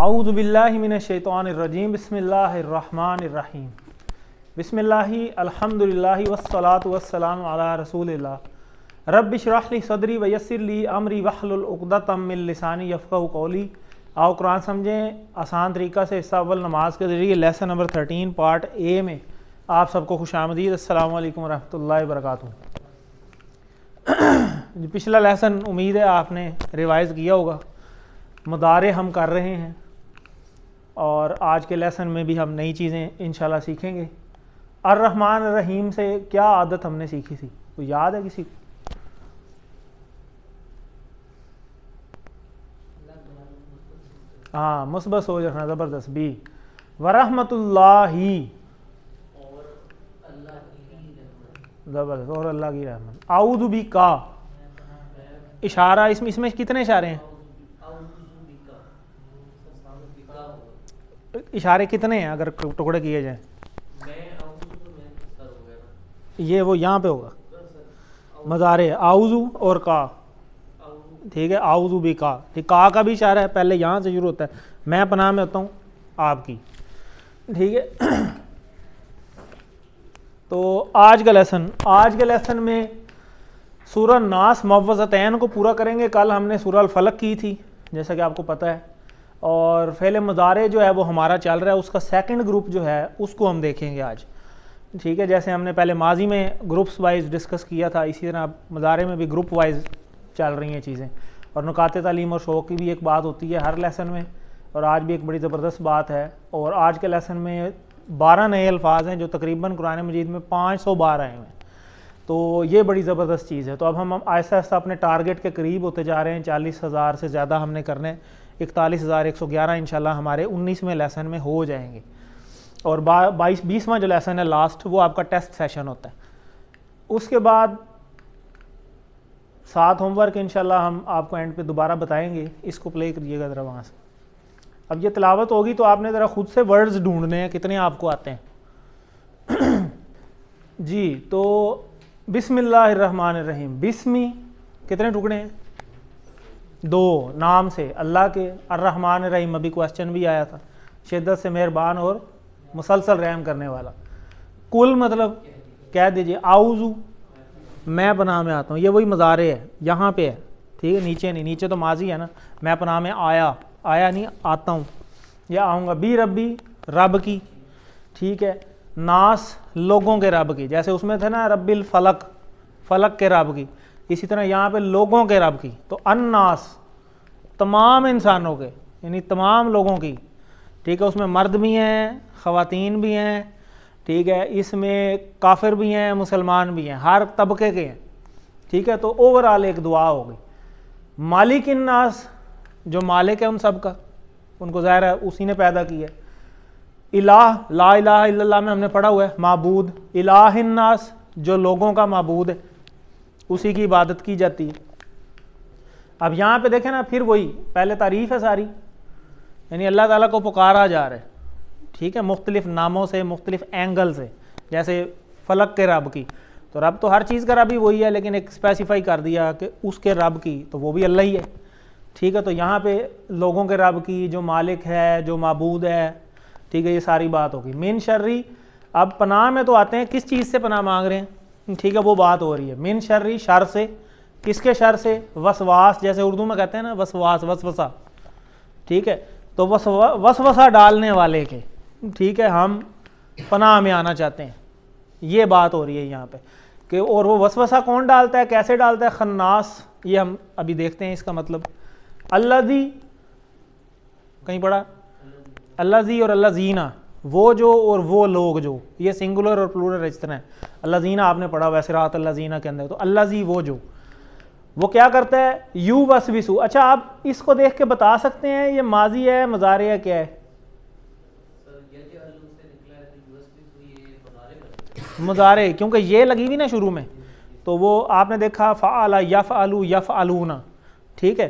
आउज़बिल्लिमिनशैतरजीम बसमीम बसमिल्ल अलहमदिल्ला वसलात वसलाम रसूल रबशरली सदरी वयसरली अमरी वहलतमिलसानी यफ़ा कौली आओ कुरान समझें आसान तरीक़ा से हिस्सा अव्वल नमाज के ज़रिए lesson number thirteen part A में आप सबको खुश आमदीद अल्लाम वरहमल वरक पिछला लेसन उम्मीद है आपने रिवाइज़ किया होगा मदारे हम कर रहे हैं और आज के लेसन में भी हम नई चीज़ें इन सीखेंगे अर्रहमान रहीम से क्या आदत हमने सीखी थी वो याद है किसी को हाँ मुसबत सोच रखना ज़बरदस्त भी वरहमतुल्ला ही ज़बरदस्त और अल्लाह की रहमत भी का इशारा इसमें इसमें कितने इशारे हैं इशारे कितने हैं अगर टुकड़े किए जाए तो ये वो यहाँ पे होगा मज़ारे आउजू और का ठीक है आउजू भी का ठीक का का भी इशारा है पहले यहाँ से शुरू होता है मैं पनाह में होता हूँ आपकी ठीक है तो आज का लेसन आज के लेसन में सूरह नास मुवज़तैन को पूरा करेंगे कल हमने सूरह फलक की थी जैसा कि आपको पता है और फ़ैल मदारे जो है वो हमारा चल रहा है उसका सेकंड ग्रुप जो है उसको हम देखेंगे आज ठीक है जैसे हमने पहले माजी में ग्रुप्स वाइज डिस्कस किया था इसी तरह अब मदारे में भी ग्रुप वाइज चल रही हैं चीज़ें और नुकात तलीम और शौक़ की भी एक बात होती है हर लेसन में और आज भी एक बड़ी ज़बरदस्त बात है और आज के लेसन में बारह नए अल्फाज हैं जो तकरीबन कुरान मजीद में पाँच सौ बार आए हुए हैं तो ये बड़ी ज़बरदस्त चीज़ है तो अब हम आहिस्ता आहिस्ता अपने टारगेट के करीब होते जा रहे हैं चालीस हज़ार से ज़्यादा हमने करने इकतालीस हज़ार एक सौ ग्यारह इनशाला हमारे उन्नीसवें लेसन में हो जाएंगे और बा, बाईस बीसवा जो लेसन है लास्ट वो आपका टेस्ट सेशन होता है उसके बाद सात होमवर्क इनशाला हम आपको एंड पे दोबारा बताएंगे इसको प्ले करिएगा ज़रा वहाँ से अब ये तलावत होगी तो आपने ज़रा ख़ुद से वर्ड्स ढूंढने हैं कितने आपको आते हैं जी तो बिसमिल्लर बिस्मी कितने टुकड़े हैं दो नाम से अल्लाह के अर्रहमान रहीम अभी क्वेश्चन भी आया था शिद्दत से मेहरबान और मुसलसल रहम करने वाला कुल मतलब कह दीजिए आउजू मैं पनाह में आता हूँ ये वही मज़ारे है यहाँ पे है ठीक है नीचे नहीं नीचे तो माजी है ना मैं पनाह में आया आया नहीं आता हूँ या आऊँगा बी रबी रब की ठीक है नास लोगों के रब की जैसे उसमें थे ना रबिल फलक फलक के रब की इसी तरह यहाँ पे लोगों के रब की तो अन्नास तमाम इंसानों के यानी तमाम लोगों की ठीक है उसमें मर्द भी हैं ख़वातीन भी हैं ठीक है इसमें काफिर भी हैं मुसलमान भी हैं हर तबके के हैं ठीक है तो ओवरऑल एक दुआ हो गई मालिक इन्नास जो मालिक है उन सब का उनको ज़ाहिर है उसी ने पैदा किया इलाह ला इलाह इल्लल्लाह में हमने पढ़ा हुआ है महबूद इलाह इन्नास जो लोगों का मबूद है उसी की इबादत की जाती है अब यहाँ पे देखें ना फिर वही पहले तारीफ़ है सारी यानी अल्लाह ताला को पुकारा जा रहा है ठीक है मुख्तलिफ नामों से मुख्तलिफ एंगल से जैसे फलक के रब की तो रब तो हर चीज़ का रब ही वही है लेकिन एक स्पेसिफाई कर दिया कि उसके रब की तो वो भी अल्लाह ही है ठीक है तो यहाँ पे लोगों के रब की जो मालिक है जो मबूद है ठीक है ये सारी बात होगी मेन शर्री अब पनाह में तो आते हैं किस चीज़ से पनाह मांग रहे हैं ठीक है वो बात हो रही है मिन शर्री शर से किसके शर से वसवास जैसे उर्दू में कहते हैं ना वसवास वसवसा ठीक है तो वसवा वसवसा डालने वाले के ठीक है हम पनाह में आना चाहते हैं ये बात हो रही है यहाँ पे कि और वो वसवसा कौन डालता है कैसे डालता है खन्नास ये हम अभी देखते हैं इसका मतलब अल्लाजी कहीं पढ़ा अल्लाजी और अल्लाजीना वो जो और वो लोग जो ये सिंगुलर और प्लूरल इस तरह है अल्लाजीना आपने पढ़ा वैसे रात अल्लाजीना के अंदर तो अल्लाह जी वो जो वो क्या करता है यू वस विसु अच्छा आप इसको देख के बता सकते हैं ये माजी है मज़ारे है क्या है मुजारे क्योंकि ये लगी हुई ना शुरू में तो वो आपने देखा आला यफ़ आलू यफ़ ना ठीक है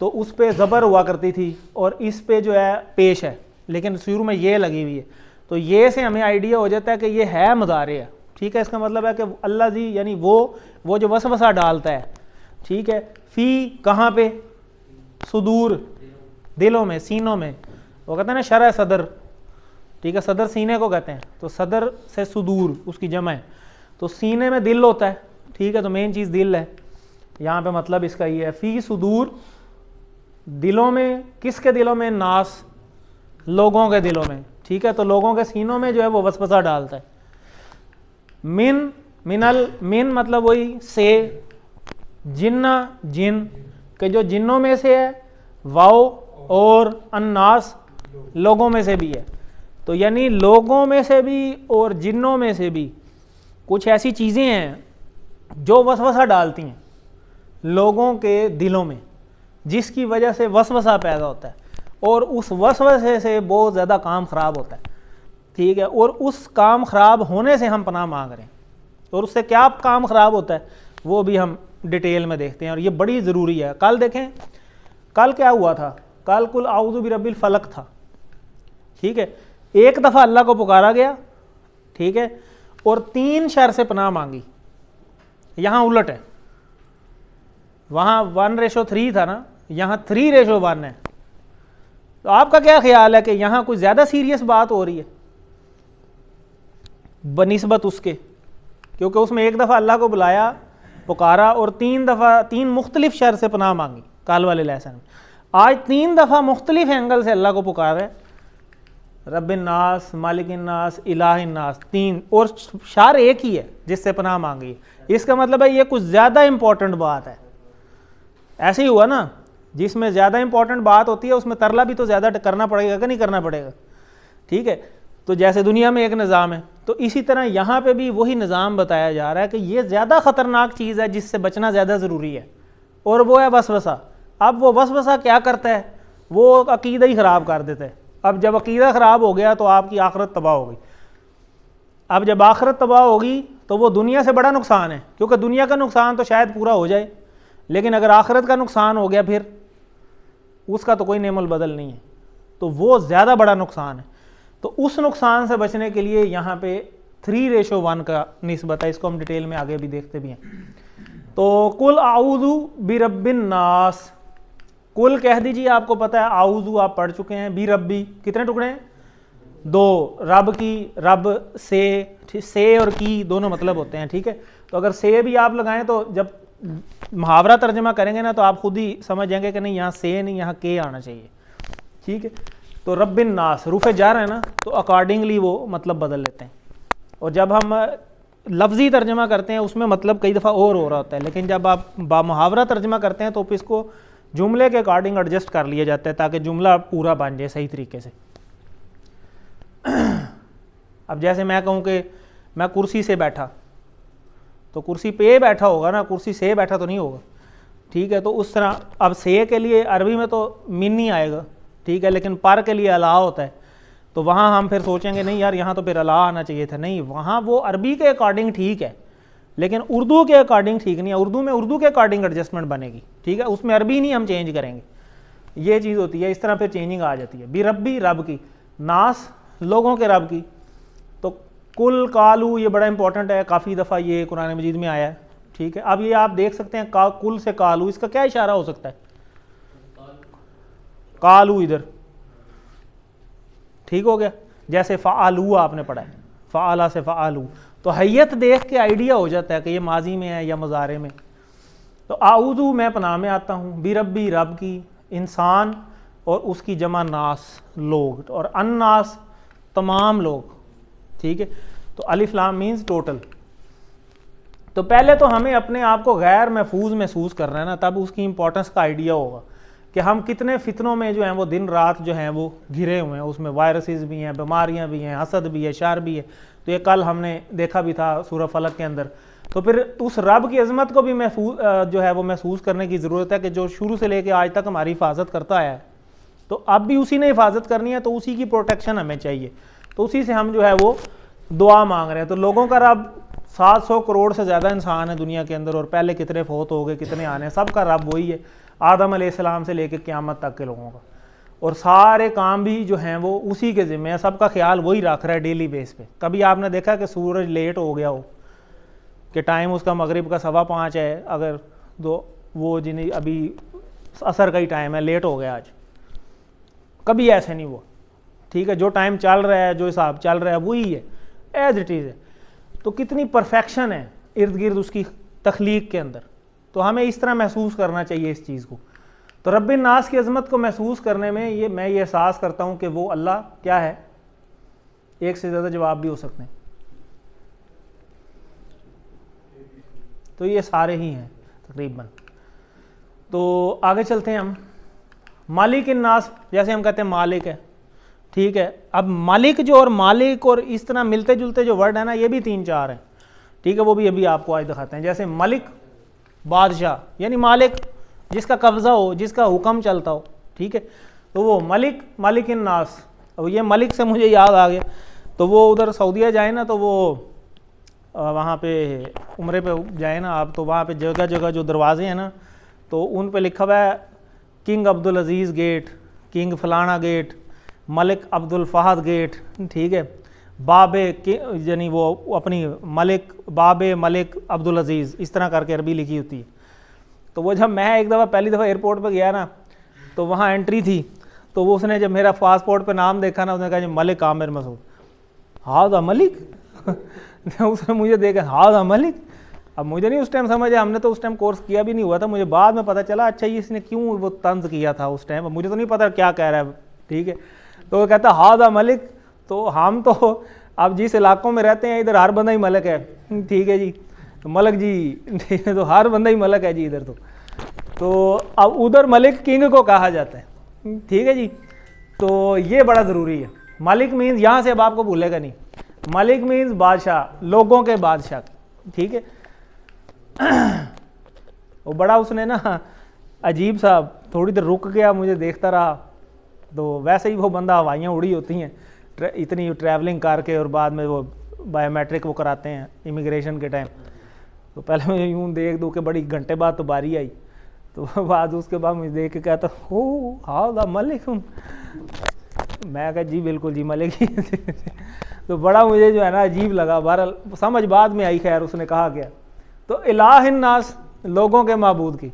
तो उस पर ज़बर हुआ करती थी और इस पे जो है पेश है लेकिन शुरू में ये लगी हुई है तो ये से हमें आइडिया हो जाता है कि ये है है ठीक है इसका मतलब है कि अल्लाह जी यानी वो वो जो वसवसा डालता है ठीक है फ़ी कहाँ पे सुदूर दिलों में सीनों में वो कहते हैं ना शरा सदर ठीक है सदर सीने को कहते हैं तो सदर से सुदूर उसकी जमा है तो सीने में दिल होता है ठीक है तो मेन चीज़ दिल है यहाँ पे मतलब इसका ये है फ़ी सुदूर दिलों में किसके दिलों में नास लोगों के दिलों में ठीक है तो लोगों के सीनों में जो है वो वसवसा डालता है मिन मिनल मिन मतलब वही से जिन्ना जिन के जो जिन्नों में से है वाओ और अन्नास लोगों में से भी है तो यानी लोगों में से भी और जिन्नों में से भी कुछ ऐसी चीज़ें हैं जो वसवसा डालती हैं लोगों के दिलों में जिसकी वजह से वसवसा पैदा होता है और उस वसवसे से बहुत ज़्यादा काम ख़राब होता है ठीक है और उस काम ख़राब होने से हम पनाह मांग रहे हैं और उससे क्या काम ख़राब होता है वो भी हम डिटेल में देखते हैं और ये बड़ी ज़रूरी है कल देखें कल क्या हुआ था कल कुल आउदुब रबी फ़लक था ठीक है एक दफ़ा अल्लाह को पुकारा गया ठीक है और तीन शहर से पनाह मांगी यहाँ उलट है वहाँ वन रेशो थ्री था ना यहाँ थ्री रेशो वन है तो आपका क्या ख्याल है कि यहाँ कोई ज़्यादा सीरियस बात हो रही है बनस्बत उसके क्योंकि उसमें एक दफ़ा अल्लाह को बुलाया पुकारा और तीन दफ़ा तीन मुख्तलिफ शहर से पनाह मांगी काल वाले लहसन में आज तीन दफ़ा मुख्तलिफ एंगल से अल्लाह को पुकार है रबास मालिकनास इलाहनास तीन और शार एक ही है जिससे पनाह मांगी इसका मतलब है ये कुछ ज़्यादा इंपॉर्टेंट बात है ऐसे ही हुआ ना जिसमें ज़्यादा इंपॉर्टेंट बात होती है उसमें तरला भी तो ज़्यादा करना पड़ेगा कि नहीं करना पड़ेगा ठीक है तो जैसे दुनिया में एक निज़ाम है तो इसी तरह यहाँ पे भी वही निज़ाम बताया जा रहा है कि ये ज़्यादा ख़तरनाक चीज़ है जिससे बचना ज़्यादा ज़रूरी है और वो है वसवसा अब वो वसवसा क्या करता है वो अकीदा ही ख़राब कर देता है अब जब अकीदा ख़राब हो गया तो आपकी आखरत तबाह हो गई अब जब आखरत तबाह होगी तो वो दुनिया से बड़ा नुकसान है क्योंकि दुनिया का नुकसान तो शायद पूरा हो जाए लेकिन अगर आखरत का नुकसान हो गया फिर उसका तो कोई नेमल बदल नहीं है तो वो ज़्यादा बड़ा नुकसान है तो उस नुकसान से बचने के लिए यहाँ पे थ्री रेशो वन का नस्बत है इसको हम डिटेल में आगे भी देखते भी हैं तो कुल आउजू रबिन नास कुल कह दीजिए आपको पता है आउजू आप पढ़ चुके हैं बी रब्बी कितने टुकड़े हैं दो रब की रब से से और की दोनों मतलब होते हैं ठीक है तो अगर से भी आप लगाएं तो जब मुहावरा तर्जमा करेंगे ना तो आप खुद ही समझ जाएंगे कि नहीं यहाँ से नहीं यहाँ के आना चाहिए ठीक है तो रबिन नास रूफे जा रहे हैं ना तो अकॉर्डिंगली वो मतलब बदल लेते हैं और जब हम लफ्ज़ी तर्जमा करते हैं उसमें मतलब कई दफ़ा और हो रहा होता है लेकिन जब आप बामहावरा तर्जमा करते हैं तो इसको जुमले के अकॉर्डिंग एडजस्ट कर लिया जाता है ताकि जुमला पूरा बन जाए सही तरीके से अब जैसे मैं कहूँ कि मैं कुर्सी से बैठा तो कुर्सी पे बैठा होगा ना कुर्सी से बैठा तो नहीं होगा ठीक है तो उस तरह अब से के लिए अरबी में तो मिन ही आएगा ठीक है लेकिन पर के लिए अला होता है तो वहाँ हम फिर सोचेंगे नहीं यार यहाँ तो फिर अला आना चाहिए था नहीं वहाँ वो अरबी के अकॉर्डिंग ठीक है लेकिन उर्दू के अकॉर्डिंग ठीक नहीं है उर्दू में उर्दू के अकॉर्डिंग एडजस्टमेंट बनेगी ठीक है उसमें अरबी नहीं हम चेंज करेंगे ये चीज़ होती है इस तरह फिर चेंजिंग आ जाती है बी रबी रब की नास लोगों के रब की कुल कालू ये बड़ा इंपॉर्टेंट है काफ़ी दफ़ा ये कुरान मजीद में आया है ठीक है अब ये आप देख सकते हैं का, कुल से कालू इसका क्या इशारा हो सकता है कालू इधर ठीक हो गया जैसे फ़ालू आपने पढ़ा है फ़ाला से फ़ालू तो हैत देख के आइडिया हो जाता है कि ये माजी में है या मज़ारे में तो आउजू मैं पनाह में आता हूँ बिरबी रब की इंसान और उसकी जमा नास लोग और अन्नास तमाम लोग ठीक है तो अलिफ लाम मीन्स टोटल तो पहले तो हमें अपने आप को गैर महफूज महसूस करना है ना तब उसकी इंपॉर्टेंस का आइडिया होगा कि हम कितने फितनों में जो हैं वो दिन रात जो हैं वो घिरे हुए हैं उसमें वायरसेस भी हैं बीमारियां भी हैं हसद भी है शार भी है तो ये कल हमने देखा भी था सूर्य फलक के अंदर तो फिर उस रब की अजमत को भी महफूज जो है वो महसूस करने की ज़रूरत है कि जो शुरू से लेकर आज तक हमारी हिफाजत करता आया है तो अब भी उसी ने हिफाजत करनी है तो उसी की प्रोटेक्शन हमें चाहिए तो उसी से हम जो है वो दुआ मांग रहे हैं तो लोगों का रब 700 करोड़ से ज़्यादा इंसान है दुनिया के अंदर और पहले कितने फोत हो गए कितने आने हैं सबका रब वही है आदम आसमाम से लेकर क़्यामत तक के लोगों का और सारे काम भी जो हैं वो उसी के ज़िम्मे सब सबका ख्याल वही रख रहा है डेली बेस पे कभी आपने देखा कि सूरज लेट हो गया हो कि टाइम उसका मगरिब का सवा पाँच है अगर दो वो जिन्हें अभी असर का ही टाइम है लेट हो गया आज कभी ऐसे नहीं हुआ ठीक है जो टाइम चल रहा है जो हिसाब चल रहा है वही है एज इट इज़ है तो कितनी परफेक्शन है इर्द गिर्द उसकी तख्लीक के अंदर तो हमें इस तरह महसूस करना चाहिए इस चीज़ को तो रब नास की अजमत को महसूस करने में ये मैं ये एहसास करता हूँ कि वो अल्लाह क्या है एक से ज़्यादा जवाब भी हो सकते हैं तो ये सारे ही हैं तकरीबन तो आगे चलते हैं हम मालिक नास जैसे हम कहते हैं मालिक है ठीक है अब मालिक जो और मालिक और इस तरह मिलते जुलते जो वर्ड है ना ये भी तीन चार हैं ठीक है वो भी अभी आपको आज दिखाते हैं जैसे मलिक बादशाह यानी मालिक जिसका कब्ज़ा हो जिसका हुक्म चलता हो ठीक है तो वो मलिक मलिक इन नास अब ये मलिक से मुझे याद आ गया तो वो उधर सऊदीया जाए ना तो वो वहाँ पे उम्र पे जाए ना आप तो वहाँ पे जगह जगह जो दरवाजे हैं ना तो उन पे लिखा हुआ है king Abdul Aziz gate king फलाना gate Malik Abdul Fahad gate ठीक है बाबे के यानी वो अपनी मलिक बाबे मलिक अब्दुल अजीज़ इस तरह करके अरबी लिखी होती तो वो जब मैं एक दफ़ा पहली दफ़ा एयरपोर्ट पर गया ना तो वहाँ एंट्री थी तो वो उसने जब मेरा पासपोर्ट पर नाम देखा ना उसने कहा मलिक आमिर मसूद हाउस मलिक उसने मुझे देखा हाउस मलिक अब मुझे नहीं उस टाइम समझ आया हमने तो उस टाइम कोर्स किया भी नहीं हुआ था मुझे बाद में पता चला अच्छा ये इसने क्यों वो तंज किया था उस टाइम मुझे तो नहीं पता क्या कह रहा है ठीक है तो वो कहता हादा मलिक तो हम तो आप जिस इलाकों में रहते हैं इधर हर बंदा ही मलक है ठीक है जी तो मलक जी ठीक है तो हर बंदा ही मलक है जी इधर तो तो अब उधर मलिक किंग को कहा जाता है ठीक है जी तो ये बड़ा ज़रूरी है मलिक मीन्स यहाँ से अब आपको भूलेगा नहीं मलिक मीन्स बादशाह लोगों के बादशाह ठीक है वो बड़ा उसने ना अजीब सा थोड़ी देर रुक गया मुझे देखता रहा तो वैसे ही वो बंदा हवाइयाँ उड़ी होती हैं इतनी ट्रैवलिंग करके और बाद में वो बायोमेट्रिक वो कराते हैं इमिग्रेशन के टाइम तो पहले मैं यूँ देख दूँ कि बड़ी घंटे बाद तो बारी आई तो बाद उसके बाद मुझे देख के कहता हो हाउ द मलिक मैं कहा जी बिल्कुल जी मलिक तो बड़ा मुझे जो है ना अजीब लगा बहरहाल समझ बाद में आई खैर उसने कहा क्या तो इलाह नास लोगों के महबूद की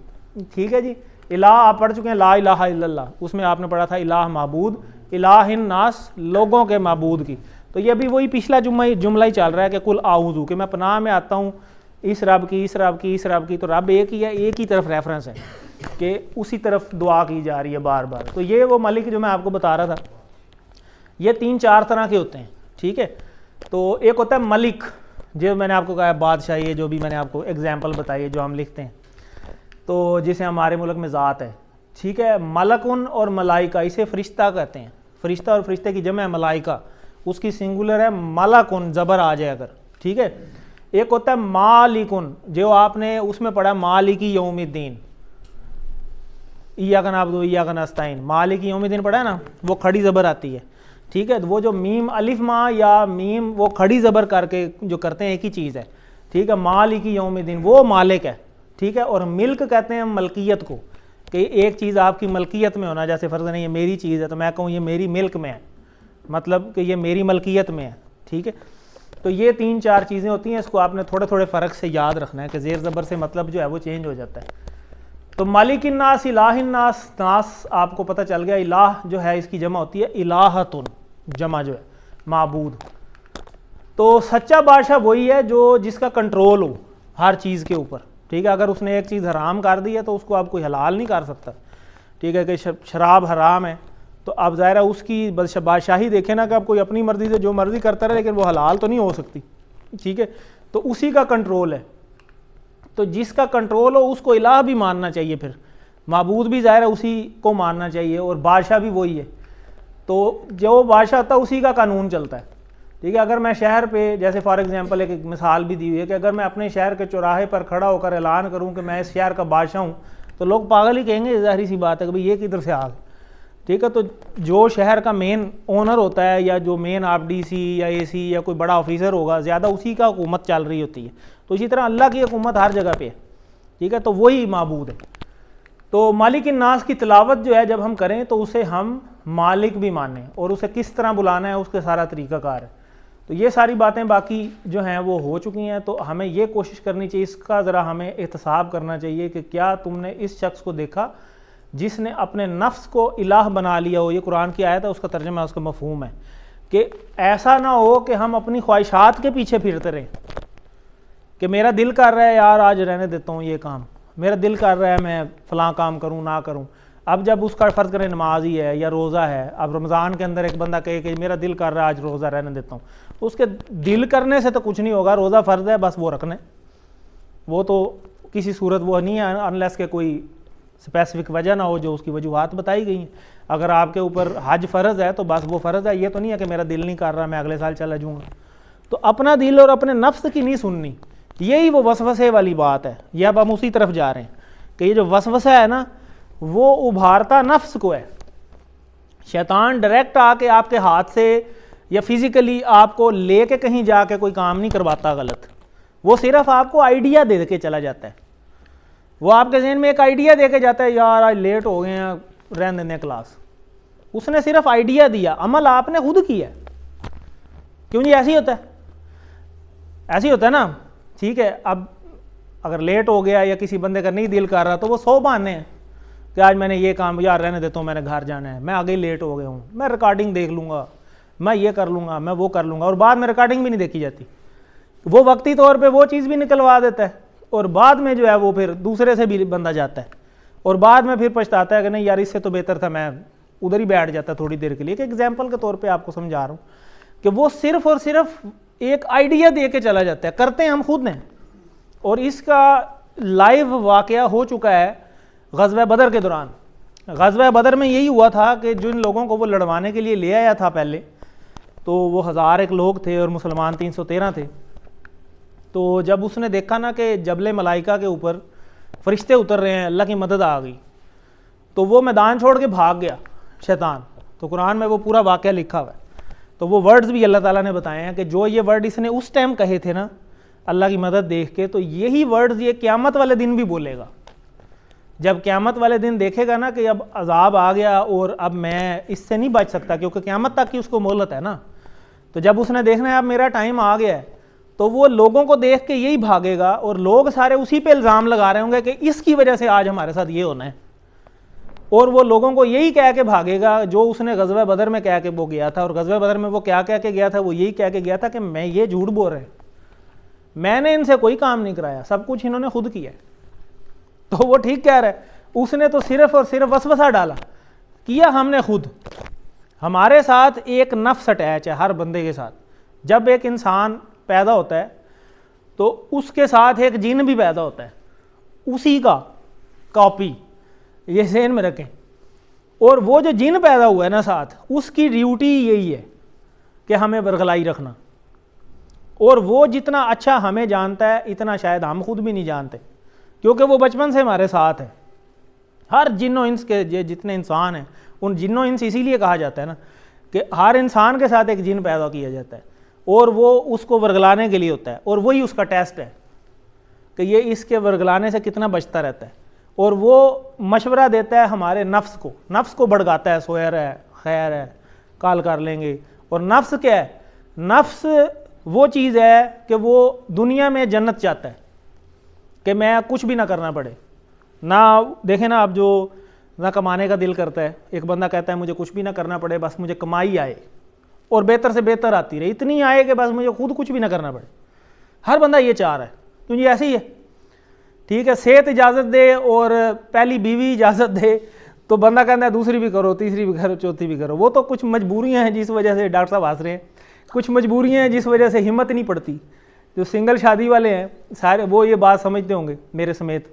ठीक है जी इलाह आप पढ़ चुके हैं ला इलाह इल्लल्लाह उसमें आपने पढ़ा था इलाह महबूद इलाहिन नास लोगों के महबूद की तो ये भी वही पिछला जुम्मा जुमला ही चल रहा है कि कुल आऊजू कि मैं पनाह में आता हूँ इस रब की इस रब की इस रब की तो रब एक ही है एक ही तरफ रेफरेंस है कि उसी तरफ दुआ की जा रही है बार बार तो ये वो मलिक जो मैं आपको बता रहा था ये तीन चार तरह के होते हैं ठीक है तो एक होता है मलिक जो मैंने आपको कहा बादशाह ये जो भी मैंने आपको एग्जाम्पल बताइए जो हम लिखते हैं तो जिसे हमारे मुल्क में ज़ात है ठीक है मलकुन और मलाइका इसे फरिश्ता कहते हैं फरिश्ता और फरिश्ते की जमा है मलाइका उसकी सिंगुलर है मलकुन ज़बर आ जाए अगर ठीक है एक होता है मालिकुन जो आपने उसमें पढ़ा मालिकी यौमिद्दीन ईया का दो ईया का नास्ताइन मालिकी यौमिद्दीन पढ़ा है ना वो खड़ी ज़बर आती है ठीक है तो वो जो मीम अलिफ माँ या मीम वो खड़ी ज़बर करके जो करते हैं एक ही चीज़ है ठीक है मालिकी यौमिद्दीन वो मालिक है ठीक है और मिल्क कहते हैं मलकियत को कि एक चीज़ आपकी मलकियत में होना जैसे फ़र्ज़ नहीं ये मेरी चीज़ है तो मैं कहूँ ये मेरी मिल्क में है मतलब कि ये मेरी मलकियत में है ठीक है तो ये तीन चार चीज़ें होती हैं इसको आपने थोड़े थोड़े फ़र्क से याद रखना है कि ज़ेर ज़बर से मतलब जो है वो चेंज हो जाता है तो मालिक नास इलाह नास आपको पता चल गया इलाह जो है इसकी जमा होती है इलाहतुन जमा जो है मबूद तो सच्चा बादशाह वही है जो जिसका कंट्रोल हो हर चीज़ के ऊपर ठीक है अगर उसने एक चीज़ हराम कर दी है तो उसको आप कोई हलाल नहीं कर सकता ठीक है कि शराब हराम है तो आप ज़ाहिर उसकी बादशाही देखें ना कि आप कोई अपनी मर्ज़ी से जो मर्ज़ी करता रहे लेकिन वो हलाल तो नहीं हो सकती ठीक है तो उसी का कंट्रोल है तो जिसका कंट्रोल हो उसको इलाह भी मानना चाहिए फिर मबूद भी ज़ाहिर है उसी को मानना चाहिए और बादशाह भी वही है तो जो बादशाह होता है उसी का कानून चलता है ठीक है अगर मैं शहर पे जैसे फॉर एग्जांपल एक मिसाल भी दी हुई है कि अगर मैं अपने शहर के चौराहे पर खड़ा होकर ऐलान करूं कि मैं इस शहर का बादशाह हूं तो लोग पागल ही कहेंगे जहरी सी बात है कि भाई ये किधर से आ गए ठीक है तो जो शहर का मेन ओनर होता है या जो मेन आप डी या ए या कोई बड़ा ऑफिसर होगा ज़्यादा उसी का हुकूमत चल रही होती है तो इसी तरह अल्लाह की हुकूमत हर जगह पर है ठीक है तो वही मबूद है तो मालिक नास की तलावत जो है जब हम करें तो उसे हम मालिक भी माने और उसे किस तरह बुलाना है उसके सारा तरीक़ाकार है तो ये सारी बातें बाकी जो हैं वो हो चुकी हैं तो हमें ये कोशिश करनी चाहिए इसका ज़रा हमें एहतसाब करना चाहिए कि क्या तुमने इस शख्स को देखा जिसने अपने नफ्स को इलाह बना लिया हो ये कुरान की आयत है उसका तर्जमा उसका मफहूम है कि ऐसा ना हो कि हम अपनी ख्वाहिशात के पीछे फिरते रहें कि मेरा दिल कर रहा है यार आज रहने देता हूँ ये काम मेरा दिल कर रहा है मैं फलां काम करूँ ना करूँ अब जब उसका फ़र्ज़ करें नमाज ही है या रोज़ा है अब रमज़ान के अंदर एक बंदा कहे कि मेरा दिल कर रहा है आज रोज़ा रहने देता हूँ तो उसके दिल करने से तो कुछ नहीं होगा रोज़ा फ़र्ज़ है बस वो रखने वो तो किसी सूरत वो नहीं है अनलेस के कोई स्पेसिफिक वजह ना हो जो उसकी वजूहत बताई गई हैं अगर आपके ऊपर हज फ़र्ज़ है तो बस वो फ़र्ज़ है ये तो नहीं है कि मेरा दिल नहीं कर रहा मैं अगले साल चला जाऊँगा तो अपना दिल और अपने नफ्स की नहीं सुननी यही वो वसवसे वाली बात है ये अब हम उसी तरफ जा रहे हैं कि ये जो वसवसा है ना वो उभारता नफ्स को है शैतान डायरेक्ट आके आपके हाथ से या फिज़िकली आपको ले के कहीं जाके कोई काम नहीं करवाता गलत वो सिर्फ आपको आइडिया दे के चला जाता है वो आपके जहन में एक आइडिया दे के जाता है यार आज लेट हो गए हैं रहने देने क्लास उसने सिर्फ आइडिया दिया अमल आपने खुद किया क्यों जी ऐसे ही होता है ऐसे ही होता है ना ठीक है अब अगर लेट हो गया या किसी बंदे का नहीं दिल कर रहा तो वो सौ बहाने हैं कि आज मैंने ये काम यार रहने देता तो हूँ मैंने घर जाना है मैं आगे लेट हो गया हूँ मैं रिकॉर्डिंग देख लूँगा मैं ये कर लूँगा मैं वो कर लूँगा और बाद में रिकॉर्डिंग भी नहीं देखी जाती वो वक्ती तौर पर वो चीज़ भी निकलवा देता है और बाद में जो है वो फिर दूसरे से भी बंदा जाता है और बाद में फिर पछताता है कि नहीं यार इससे तो बेहतर था मैं उधर ही बैठ जाता थोड़ी देर के लिए एक एग्जाम्पल के तौर पर आपको समझा रहा हूँ कि वो सिर्फ और सिर्फ एक आइडिया दे के चला जाता है करते हैं हम खुद ने और इसका लाइव वाक़ हो चुका है गजब बदर के दौरान गजब बदर में यही हुआ था कि जिन लोगों को वो लड़वाने के लिए ले आया था पहले तो वो हज़ार एक लोग थे और मुसलमान तीन सौ तेरह थे तो जब उसने देखा ना कि जबल मलाइका के ऊपर फरिश्ते उतर रहे हैं अल्लाह की मदद आ गई तो वो मैदान छोड़ के भाग गया शैतान तो कुरान में वो पूरा वाक़ लिखा हुआ है तो वो वर्ड्स भी अल्लाह ताला ने बताए हैं कि जो ये वर्ड इसने उस टाइम कहे थे ना अल्लाह की मदद देख के तो यही वर्ड्स ये क्यामत वाले दिन भी बोलेगा जब क़्यामत वाले दिन देखेगा ना कि अब अजाब आ गया और अब मैं इससे नहीं बच सकता क्योंकि क़्यामत तक की उसको मोहलत है ना तो जब उसने देखना है अब मेरा टाइम आ गया है तो वो लोगों को देख के यही भागेगा और लोग सारे उसी पे इल्ज़ाम लगा रहे होंगे कि इसकी वजह से आज हमारे साथ ये होना है और वो लोगों को यही कह के भागेगा जो उसने गजब बदर में कह के वो गया था और गजब बदर में वो क्या कह के गया था वो यही कह के गया था कि मैं ये झूठ बोल रहे हैं मैंने इनसे कोई काम नहीं कराया सब कुछ इन्होंने खुद किया है तो वो ठीक कह रहे उसने तो सिर्फ और सिर्फ वसवसा डाला किया हमने खुद हमारे साथ एक नफ्स अटैच है हर बंदे के साथ जब एक इंसान पैदा होता है तो उसके साथ एक जिन भी पैदा होता है उसी का कॉपी ये सेन में रखें और वो जो जिन पैदा हुआ है ना साथ उसकी ड्यूटी यही है कि हमें बरगलाई रखना और वो जितना अच्छा हमें जानता है इतना शायद हम खुद भी नहीं जानते क्योंकि वो बचपन से हमारे साथ है हर जिनो इंस के जितने इंसान हैं उन जिनो इंस इसीलिए कहा जाता है ना कि हर इंसान के साथ एक जिन पैदा किया जाता है और वो उसको वर्गलाने के लिए होता है और वही उसका टेस्ट है कि ये इसके वर्गलाने से कितना बचता रहता है और वो मशवरा देता है हमारे नफ्स को नफ्स को भड़काता है सोयर है खैर है काल कर लेंगे और नफ्स क्या है नफ्स वो चीज़ है कि वो दुनिया में जन्नत चाहता है कि मैं कुछ भी ना करना पड़े ना देखें ना आप जो ना कमाने का दिल करता है एक बंदा कहता है मुझे कुछ भी ना करना पड़े बस मुझे कमाई आए और बेहतर से बेहतर आती रही इतनी आए कि बस मुझे खुद कुछ भी ना करना पड़े हर बंदा ये चाह रहा है क्योंकि तो ऐसे ही है ठीक है सेहत इजाज़त दे और पहली बीवी इजाज़त दे तो बंदा कहता है दूसरी भी करो तीसरी भी करो चौथी भी करो वो तो कुछ मजबूरियाँ हैं जिस वजह से डॉक्टर साहब हंस रहे हैं कुछ मजबूरियाँ हैं जिस वजह से हिम्मत नहीं पड़ती जो सिंगल शादी वाले हैं सारे वो ये बात समझते होंगे मेरे समेत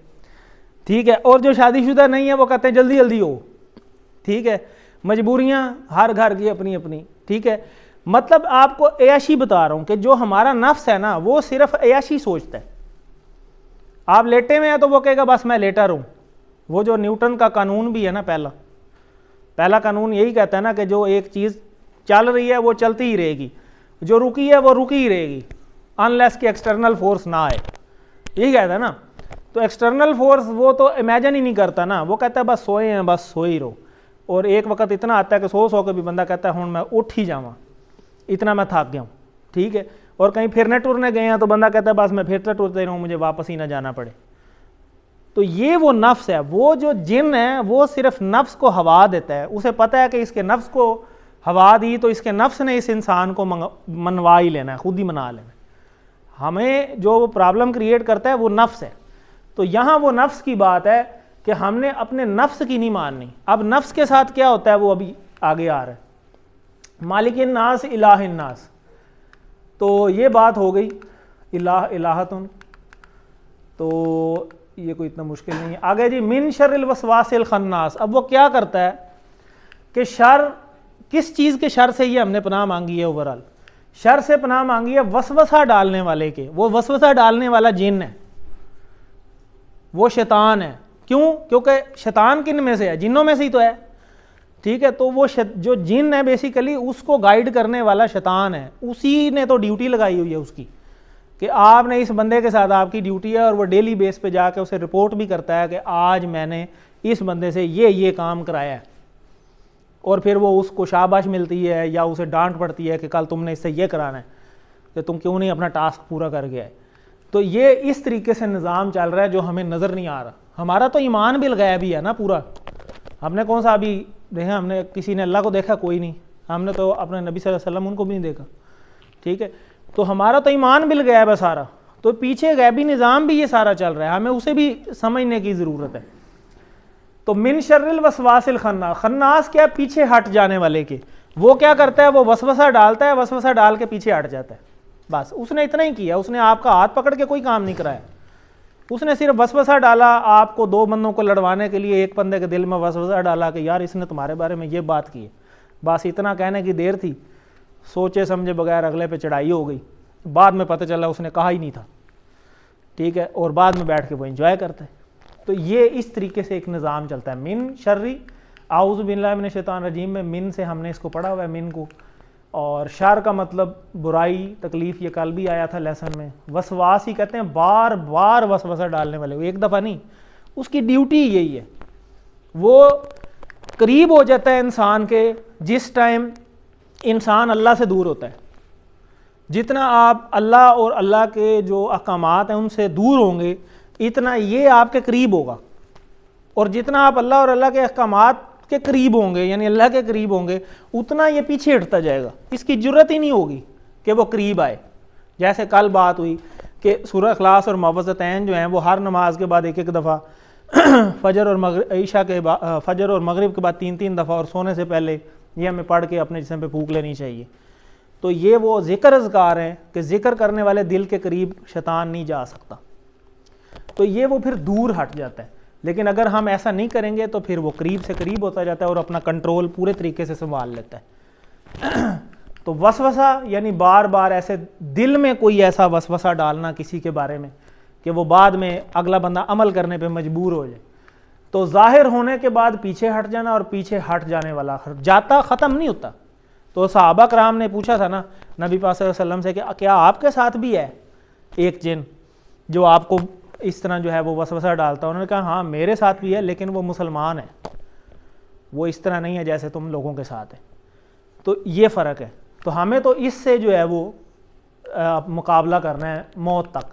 ठीक है और जो शादीशुदा नहीं है वो कहते हैं जल्दी जल्दी हो ठीक है मजबूरियाँ हर घर की अपनी अपनी ठीक है मतलब आपको अयाशी बता रहा हूँ कि जो हमारा नफ्स है ना वो सिर्फ अयाशी सोचता है आप लेटे हुए हैं तो वो कहेगा बस मैं लेटा रहूँ वो जो न्यूटन का कानून भी है ना पहला पहला कानून यही कहता है ना कि जो एक चीज़ चल रही है वो चलती ही रहेगी जो रुकी है वो रुकी ही रहेगी अनलेस की एक्सटर्नल फोर्स ना आए यही कहता ना तो एक्सटर्नल फोर्स वो तो इमेजन ही नहीं करता ना वो कहता है बस सोए हैं बस सोए ही रहो और एक वक्त इतना आता है कि सो सो के भी बंदा कहता है हूँ मैं उठ ही जावा इतना मैं थक गया हूँ ठीक है और कहीं फिरने टूरने गए हैं तो बंदा कहता है बस मैं फिरते टूरते रहूँ मुझे वापस ही ना जाना पड़े तो ये वो नफ्स है वो जो जिन है वो सिर्फ नफ्स को हवा देता है उसे पता है कि इसके नफ्स को हवा दी तो इसके नफ्स ने इस इंसान को मनवा ही लेना है खुद ही मना लेना हमें जो प्रॉब्लम क्रिएट करता है वो नफ्स है तो यहाँ वो नफ्स की बात है कि हमने अपने नफ्स की नहीं माननी अब नफ्स के साथ क्या होता है वो अभी आगे आ रहा है मालिक नास इलाह नास तो ये बात हो गई इलाह इलाहतुन तो ये कोई इतना मुश्किल नहीं है आगे जी मिन शर वसवासिल खन्नास अब वो क्या करता है कि शर किस चीज़ के शर से ये हमने पनाह मांगी है ओवरऑल शर से पनाह मांगी है वसवसा डालने वाले के वो वसवसा डालने वाला जिन है वो शैतान है क्यों क्योंकि शैतान किन में से है जिनों में से ही तो है ठीक है तो वो जो जिन है बेसिकली उसको गाइड करने वाला शैतान है उसी ने तो ड्यूटी लगाई हुई है उसकी कि आपने इस बंदे के साथ आपकी ड्यूटी है और वो डेली बेस पे जाके उसे रिपोर्ट भी करता है कि आज मैंने इस बंदे से ये ये काम कराया है और फिर वो उसको शाबाश मिलती है या उसे डांट पड़ती है कि कल तुमने इससे ये कराना है कि तुम क्यों नहीं अपना टास्क पूरा कर गया है तो ये इस तरीके से निज़ाम चल रहा है जो हमें नज़र नहीं आ रहा हमारा तो ईमान बिल गया भी है ना पूरा हमने कौन सा अभी देखा हमने किसी ने अल्लाह को देखा कोई नहीं हमने तो अपने नबी वसल्लम उनको भी नहीं देखा ठीक है तो हमारा तो ईमान बिल गया है सारा तो पीछे गैबी निज़ाम भी ये सारा चल रहा है हमें उसे भी समझने की ज़रूरत है तो मिन शर्रिल वसवासिल खन्ना खन्नास क्या पीछे हट जाने वाले के वो क्या करता है वो वसवसा डालता है वसवसा डाल के पीछे हट जाता है बस उसने इतना ही किया उसने आपका हाथ पकड़ के कोई काम नहीं कराया उसने सिर्फ वसवसा डाला आपको दो बंदों को लड़वाने के लिए एक बंदे के दिल में वसवसा डाला कि यार इसने तुम्हारे बारे में ये बात की है बस इतना कहने की देर थी सोचे समझे बगैर अगले पे चढ़ाई हो गई बाद में पता चला उसने कहा ही नहीं था ठीक है और बाद में बैठ के वो इंजॉय करते तो ये इस तरीके से एक निज़ाम चलता है मिन शर्री आउज़ बिन शैतान रजीम में मिन से हमने इसको पढ़ा हुआ है मिन को और शर का मतलब बुराई तकलीफ़ ये कल भी आया था लेसन में वसवास ही कहते हैं बार बार वसवसा डालने वाले एक दफ़ा नहीं उसकी ड्यूटी यही है वो करीब हो जाता है इंसान के जिस टाइम इंसान अल्लाह से दूर होता है जितना आप अल्लाह और अल्लाह के जो अहकाम हैं उनसे दूर होंगे इतना ये आपके करीब होगा और जितना आप अल्लाह और अल्लाह के अहकाम के करीब होंगे यानी अल्लाह के करीब होंगे उतना ये पीछे हटता जाएगा इसकी जरूरत ही नहीं होगी कि वो करीब आए जैसे कल बात हुई कि सूर्य अखलास और मुवज़तैन जो हैं वो हर नमाज के बाद एक एक दफ़ा फजर और मगर ईशा के बाद फजर और मगरब के बाद तीन तीन दफ़ा और सोने से पहले ये हमें पढ़ के अपने जिसम पे फूक लेनी चाहिए तो ये वो ज़िक्र अजगार हैं कि ज़िक्र करने वाले दिल के करीब शैतान नहीं जा सकता तो ये वो फिर दूर हट जाता है लेकिन अगर हम ऐसा नहीं करेंगे तो फिर वो करीब से करीब होता जाता है और अपना कंट्रोल पूरे तरीके से संभाल लेता है तो वसवसा यानी बार बार ऐसे दिल में कोई ऐसा वसवसा डालना किसी के बारे में कि वो बाद में अगला बंदा अमल करने पे मजबूर हो जाए तो जाहिर होने के बाद पीछे हट जाना और पीछे हट जाने वाला जाता ख़त्म नहीं होता तो सहाबा कराम ने पूछा था ना नबी पास वसल्लम से कि क्या आपके साथ भी है एक जिन जो आपको इस तरह जो है वो वसवसा डालता है उन्होंने कहा हाँ मेरे साथ भी है लेकिन वो मुसलमान है वो इस तरह नहीं है जैसे तुम लोगों के साथ है तो ये फ़र्क है तो हमें तो इससे जो है वो आ, मुकाबला करना है मौत तक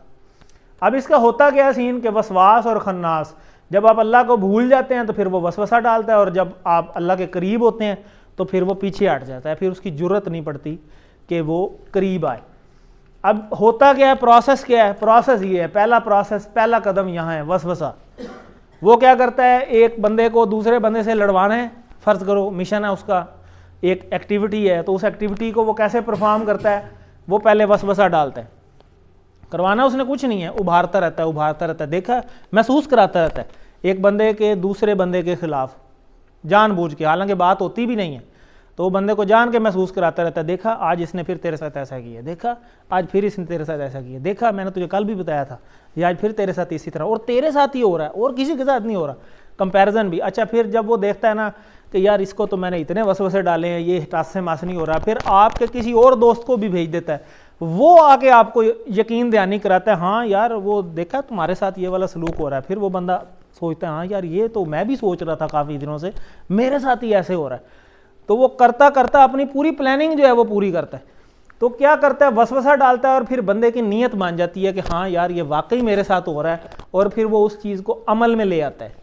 अब इसका होता क्या है सीन के वसवास और खन्नास जब आप अल्लाह को भूल जाते हैं तो फिर वो वसवसा डालता है और जब आप अल्लाह के करीब होते हैं तो फिर वो पीछे हट जाता है फिर उसकी ज़रूरत नहीं पड़ती कि वो करीब आए अब होता क्या है प्रोसेस क्या है प्रोसेस ये है पहला प्रोसेस पहला कदम यहाँ है वसवसा वो क्या करता है एक बंदे को दूसरे बंदे से लड़वाना है फ़र्ज़ करो मिशन है उसका एक एक्टिविटी है तो उस एक्टिविटी को वो कैसे परफॉर्म करता है वो पहले वसवसा डालता है करवाना उसने कुछ नहीं है उभारता रहता है उभारता रहता है देखा महसूस कराता रहता है एक बंदे के दूसरे बंदे के खिलाफ जानबूझ के हालांकि बात होती भी नहीं है तो वो बंदे को जान के महसूस कराता रहता है देखा आज इसने फिर तेरे साथ ऐसा किया देखा आज फिर इसने तेरे साथ ऐसा किया देखा मैंने तुझे कल भी बताया था ये आज फिर तेरे साथ इसी तरह और तेरे साथ ही हो रहा है और किसी के साथ नहीं हो रहा कंपैरिजन भी अच्छा फिर जब वो देखता है ना कि यार इसको तो मैंने इतने वसे डाले हैं ये टास से मास नहीं हो रहा फिर आपके किसी और दोस्त को भी भेज देता है वो आके आपको यकीन दयानी कराता है हाँ यार वो देखा तुम्हारे साथ ये वाला सलूक हो रहा है फिर वो बंदा सोचता है हाँ यार ये तो मैं भी सोच रहा था काफ़ी दिनों से मेरे साथ ही ऐसे हो रहा है तो वो करता करता अपनी पूरी प्लानिंग जो है वो पूरी करता है तो क्या करता है वसवसा डालता है और फिर बंदे की नीयत मान जाती है कि हाँ यार ये वाकई मेरे साथ हो रहा है और फिर वो उस चीज़ को अमल में ले आता है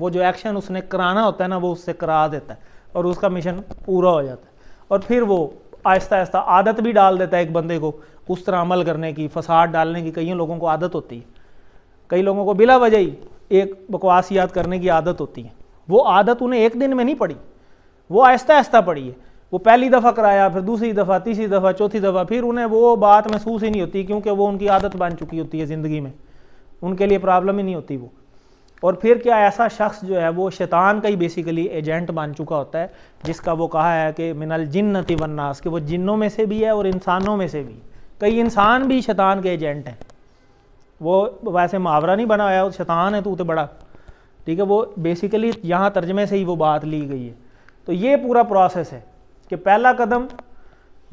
वो जो एक्शन उसने कराना होता है ना वो उससे करा देता है और उसका मिशन पूरा हो जाता है और फिर वो आहिस्ता आहिस्ता आदत भी डाल देता है एक बंदे को उस तरह अमल करने की फसाद डालने की कई लोगों को आदत होती है कई लोगों को बिला वजह ही एक बकवास याद करने की आदत होती है वो आदत उन्हें एक दिन में नहीं पड़ी वो आहिस्ता आहिस्ता है वो पहली दफ़ा कराया फिर दूसरी दफ़ा तीसरी दफ़ा चौथी दफ़ा फिर उन्हें वो बात महसूस ही नहीं होती क्योंकि वो उनकी आदत बन चुकी होती है ज़िंदगी में उनके लिए प्रॉब्लम ही नहीं होती वो और फिर क्या ऐसा शख्स जो है वो शैतान का ही बेसिकली एजेंट बन चुका होता है जिसका वो कहा है कि मिनल जिन्नति वन्नास कि वो जिन्नों में से भी है और इंसानों में से भी कई इंसान भी शैतान के एजेंट हैं वो वैसे मुहावरा नहीं बनाया शैतान है तू तो बड़ा ठीक है वो बेसिकली यहाँ तर्जमे से ही वो बात ली गई है तो ये पूरा प्रोसेस है कि पहला कदम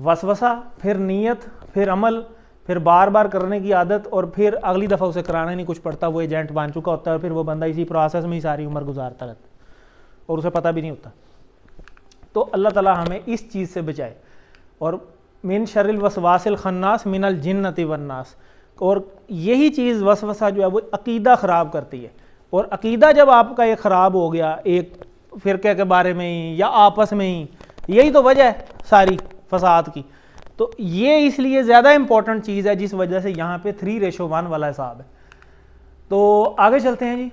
वसवसा फिर नीयत फिर अमल फिर बार बार करने की आदत और फिर अगली दफ़ा उसे कराना नहीं कुछ पड़ता वो एजेंट बन चुका होता है और फिर वो बंदा इसी प्रोसेस में ही सारी उम्र गुजारता रहता और उसे पता भी नहीं होता तो अल्लाह ताला हमें इस चीज़ से बचाए और मिन शरिल वसवासिल खन्नास मिनल जिन्नति वन्नास और यही चीज़ वसवसा जो है वो अकीदा ख़राब करती है और अकीदा जब आपका ये ख़राब हो गया एक फ़िरके के बारे में ही या आपस में ही यही तो वजह है सारी फसाद की तो ये इसलिए ज़्यादा इंपॉर्टेंट चीज़ है जिस वजह से यहाँ पे थ्री रेशो वन वाला हिसाब है तो आगे चलते हैं जी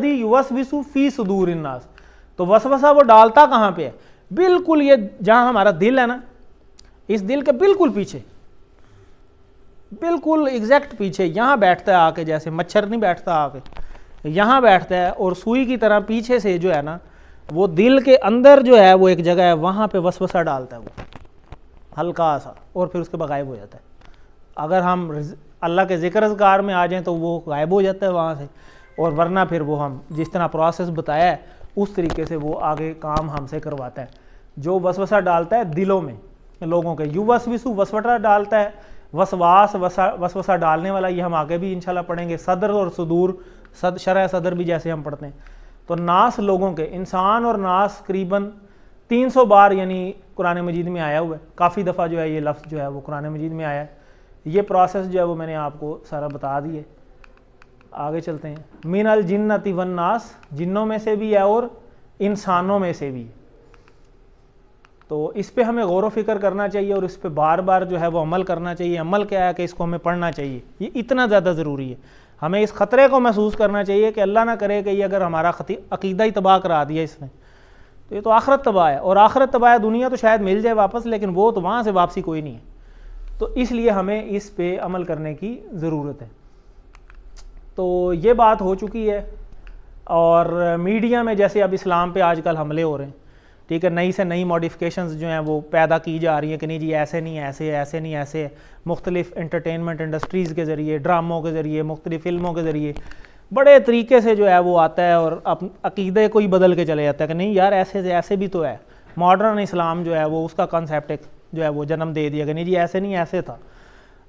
दी युवस विसु फी सुदूर इन्नास तो वसवसा वो डालता कहाँ पे है बिल्कुल ये जहाँ हमारा दिल है ना इस दिल के बिल्कुल पीछे बिल्कुल एग्जैक्ट पीछे यहाँ बैठता है आके जैसे मच्छर नहीं बैठता आके यहाँ बैठता है और सुई की तरह पीछे से जो है ना वो दिल के अंदर जो है वो एक जगह है वहाँ पे वसवसा डालता है वो हल्का सा और फिर उसके बाद गायब हो जाता है अगर हम अल्लाह के ज़िक्र अजगार में आ जाएँ तो वो गायब हो जाता है वहाँ से और वरना फिर वो हम जिस तरह प्रोसेस बताया है उस तरीके से वो आगे काम हमसे करवाता है जो वसवसा डालता है दिलों में लोगों के युवस विसु वसवटा डालता है वसवास वसा वसवसा डालने वाला ये हम आगे भी इंशाल्लाह पढ़ेंगे सदर और सदूर सद शरह सदर भी जैसे हम पढ़ते हैं तो नास लोगों के इंसान और नास करीबन 300 बार यानी कुरान मजीद में आया हुआ है काफ़ी दफ़ा जो है ये लफ्ज़ जो है वो कुरान मजीद में आया है ये प्रोसेस जो है वो मैंने आपको सारा बता दिए आगे चलते हैं मिनल जिन्नति वन नास जिन्नों में से भी है और इंसानों में से भी है तो इस पर हमें गौर वफिक्र करना चाहिए और इस पर बार बार जो है वो अमल करना चाहिए अमल क्या है कि इसको हमें पढ़ना चाहिए ये इतना ज़्यादा ज़रूरी है हमें इस ख़तरे को महसूस करना चाहिए कि अल्लाह ना करे कि ये अगर हमारा अकीदा ही तबाह करा दिया इसने तो ये तो आखरत तबाह है और आखरत तबाह है दुनिया तो शायद मिल जाए वापस लेकिन वो तो वहाँ से वापसी कोई नहीं है तो इसलिए हमें इस पर अमल करने की ज़रूरत है तो ये बात हो चुकी है और मीडिया में जैसे अब इस्लाम पर आजकल हमले हो रहे हैं ठीक है नई से नई मॉडिफिकेशंस जो हैं वो पैदा की जा रही हैं कि नहीं जी ऐसे नहीं ऐसे ऐसे नहीं ऐसे मुख्तलिफ इंटरटेनमेंट इंडस्ट्रीज़ के ज़रिए ड्रामों के ज़रिए मुख्तलिफ फिल्मों के ज़रिए बड़े तरीके से जो है वो आता है और अप अकीदे को ही बदल के चले जाता है कि नहीं यार ऐसे से ऐसे भी तो है मॉडर्न इस्लाम जो है वो उसका कॉन्सेप्ट एक जो है वो जन्म दे दिया कि नहीं जी ऐसे नहीं ऐसे था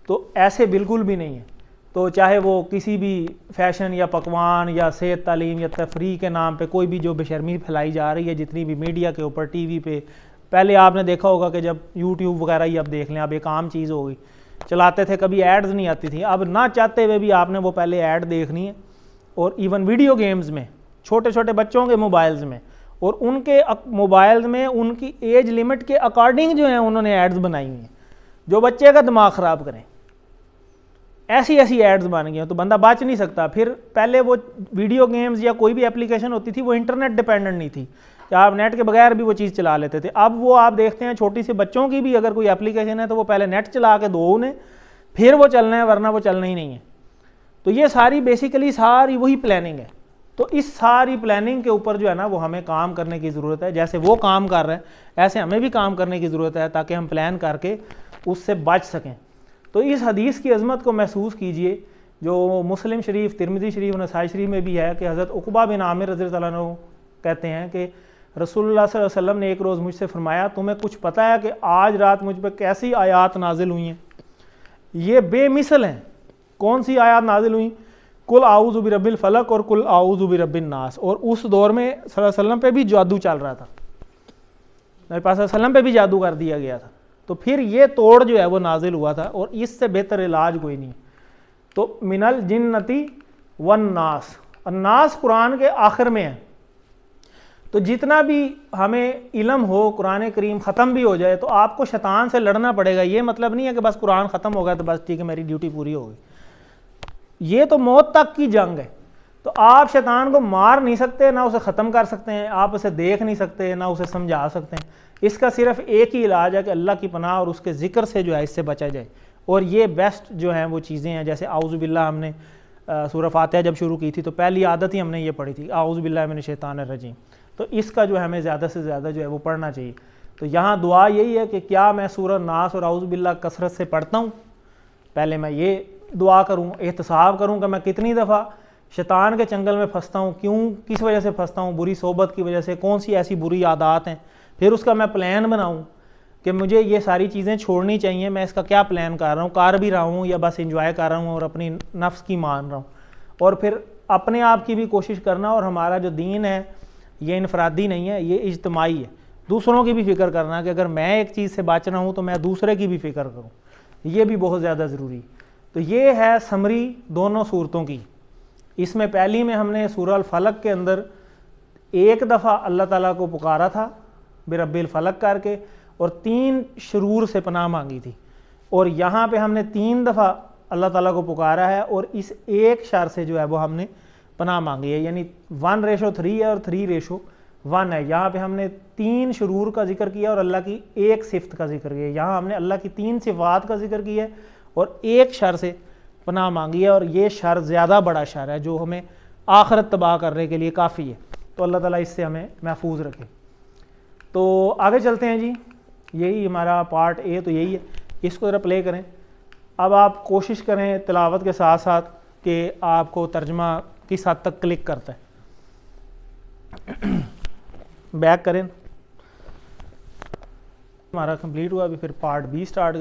तो ऐसे बिल्कुल भी नहीं है तो चाहे वो किसी भी फैशन या पकवान या सेहत तालीम या तफरी के नाम पे कोई भी जो बेशर्मी फैलाई जा रही है जितनी भी मीडिया के ऊपर टीवी पे पहले आपने देखा होगा कि जब यूट्यूब वगैरह ही आप देख लें अब एक आम चीज़ हो गई चलाते थे कभी एड्स नहीं आती थी अब ना चाहते हुए भी आपने वो पहले ऐड देखनी है और इवन वीडियो गेम्स में छोटे छोटे बच्चों के मोबाइल्स में और उनके मोबाइल में उनकी एज लिमिट के अकॉर्डिंग जो है उन्होंने एड्स बनाई हुई हैं जो बच्चे का दिमाग ख़राब करें ऐसी ऐसी एड्स बन गई तो बंदा बच नहीं सकता फिर पहले वो वीडियो गेम्स या कोई भी एप्लीकेशन होती थी वो इंटरनेट डिपेंडेंट नहीं थी या आप नेट के बगैर भी वो चीज़ चला लेते थे अब वो आप देखते हैं छोटी सी बच्चों की भी अगर कोई एप्लीकेशन है तो वो पहले नेट चला के दो उन्हें फिर वो चलना है वरना वो चलना ही नहीं है तो ये सारी बेसिकली सारी वही प्लानिंग है तो इस सारी प्लानिंग के ऊपर जो है ना वो हमें काम करने की ज़रूरत है जैसे वो काम कर रहे हैं ऐसे हमें भी काम करने की ज़रूरत है ताकि हम प्लान करके उससे बच सकें तो इस हदीस की अजमत को महसूस कीजिए जो मुस्लिम शरीफ तिरमिजी शरीफ नसाई शरीफ में भी है कि हज़रत उकबा बिन आमिर रजी तु कहते हैं कि रसोल्ला वसम ने एक रोज़ मुझसे फरमाया तुम्हें कुछ पता है कि आज रात मुझ पर कैसी आयात नाजिल हुई हैं ये बेमिसल हैं कौन सी आयात नाजिल हुई कुल उबी रबिल फ़लक और कुल उबी रबिन नास और उस दौर में वसल्लम पे भी जादू चल रहा था नबी पास वसल्लम पे भी जादू कर दिया गया था तो फिर ये तोड़ जो है वो नाजिल हुआ था और इससे बेहतर इलाज कोई नहीं तो मिनल जिन्नति वन नास अन्नास कुरान के आखिर में है तो जितना भी हमें इलम हो कुरान करीम ख़त्म भी हो जाए तो आपको शैतान से लड़ना पड़ेगा ये मतलब नहीं है कि बस कुरान ख़त्म हो गया तो बस ठीक है मेरी ड्यूटी पूरी हो गई ये तो मौत तक की जंग है तो आप शैतान को मार नहीं सकते ना उसे ख़त्म कर सकते हैं आप उसे देख नहीं सकते ना उसे समझा सकते हैं इसका सिर्फ एक ही इलाज है कि अल्लाह की पनाह और उसके ज़िक्र से जो है इससे बचा जाए और ये बेस्ट जो है वो चीज़ें हैं जैसे आउज़बिल्ला हमने सूरह फातह जब शुरू की थी तो पहली आदत ही हमने ये पढ़ी थी आउज़बिल्ला मैंने शैतान रजीम तो इसका जो है हमें ज़्यादा से ज़्यादा जो है वो पढ़ना चाहिए तो यहाँ दुआ यही है कि क्या मैं सूरह नास और आउज़बिल्ला कसरत से पढ़ता हूँ पहले मैं ये दुआ करूँ एहतसाब करूँ कि मैं कितनी दफ़ा शैतान के चंगल में फंसता हूँ क्यों किस वजह से फंसता हूँ बुरी सोबत की वजह से कौन सी ऐसी बुरी आदात हैं फिर उसका मैं प्लान बनाऊँ कि मुझे ये सारी चीज़ें छोड़नी चाहिए मैं इसका क्या प्लान कर रहा हूँ कार भी रहा हूँ या बस इंजॉय कर रहा हूँ और अपनी नफ्स की मान रहा हूँ और फिर अपने आप की भी कोशिश करना और हमारा जो दीन है ये इनफरादी नहीं है ये इजतमाही है दूसरों की भी फ़िक्र करना कि अगर मैं एक चीज़ से बच रहा हूँ तो मैं दूसरे की भी फ़िक्र करूँ ये भी बहुत ज़्यादा ज़रूरी तो ये है समरी दोनों सूरतों की इसमें पहली में हमने सूरल फलक के अंदर एक दफ़ा अल्लाह ताला को पुकारा था बेरबिल फलक करके और तीन शरूर से पनाह मांगी थी और यहाँ पे हमने तीन दफ़ा अल्लाह ताला को पुकारा है और इस एक शार से जो है वो हमने पनाह मांगी है यानी वन रेशो थ्री है और थ्री रेशो वन है यहाँ पे हमने तीन शरूर का जिक्र किया और अल्लाह की एक सिफ्त का जिक्र किया यहाँ हमने अल्लाह की तीन सिफात का जिक्र किया और एक शर से पनाह मांगी है और ये शर ज़्यादा बड़ा शर है जो हमें आखरत तबाह करने के लिए काफ़ी है तो अल्लाह ताला इससे हमें महफूज रखे तो आगे चलते हैं जी यही हमारा पार्ट ए तो यही है इसको ज़रा प्ले करें अब आप कोशिश करें तलावत के साथ साथ कि आपको तर्जमा किस हद तक क्लिक करता है बैक करें हमारा कंप्लीट हुआ अभी फिर पार्ट बी स्टार्ट